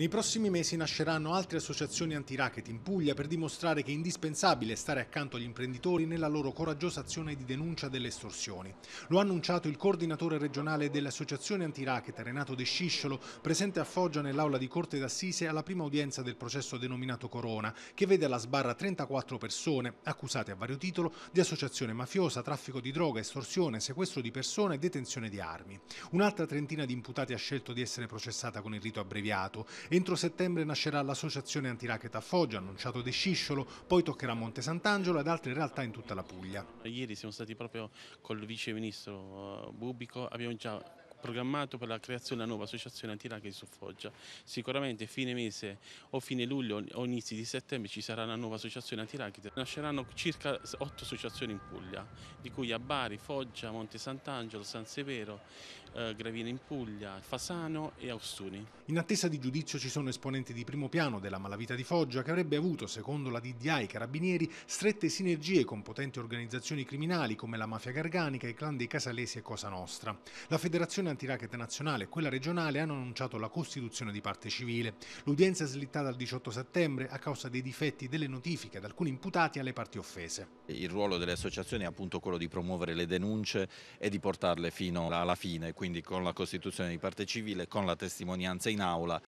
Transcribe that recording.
Nei prossimi mesi nasceranno altre associazioni anti-racket in Puglia per dimostrare che è indispensabile stare accanto agli imprenditori nella loro coraggiosa azione di denuncia delle estorsioni. Lo ha annunciato il coordinatore regionale dell'associazione anti-racket Renato De Scisciolo, presente a Foggia nell'aula di Corte d'Assise alla prima udienza del processo denominato Corona, che vede alla sbarra 34 persone accusate a vario titolo di associazione mafiosa, traffico di droga, estorsione, sequestro di persone e detenzione di armi. Un'altra trentina di imputati ha scelto di essere processata con il rito abbreviato Entro settembre nascerà l'associazione antiracket a Foggia, annunciato De Scisciolo, poi toccherà Monte Sant'Angelo ed altre realtà in tutta la Puglia. Ieri siamo stati proprio col vice ministro eh, Bubico, abbiamo già programmato per la creazione della nuova associazione antiracche di Suffoggia. Sicuramente fine mese o fine luglio o inizi di settembre ci sarà la nuova associazione antiracchite. Nasceranno circa otto associazioni in Puglia, di cui a Bari, Foggia, Monte Sant'Angelo, San Severo, eh, Gravina in Puglia, Fasano e Austuni. In attesa di giudizio ci sono esponenti di primo piano della malavita di Foggia che avrebbe avuto, secondo la DDA e i carabinieri, strette sinergie con potenti organizzazioni criminali come la mafia garganica, i clan dei Casalesi e Cosa Nostra. La federazione Antiracket nazionale e quella regionale hanno annunciato la costituzione di parte civile. L'udienza è slittata al 18 settembre a causa dei difetti delle notifiche ad alcuni imputati alle parti offese. Il ruolo delle associazioni è appunto quello di promuovere le denunce e di portarle fino alla fine, quindi con la costituzione di parte civile, con la testimonianza in aula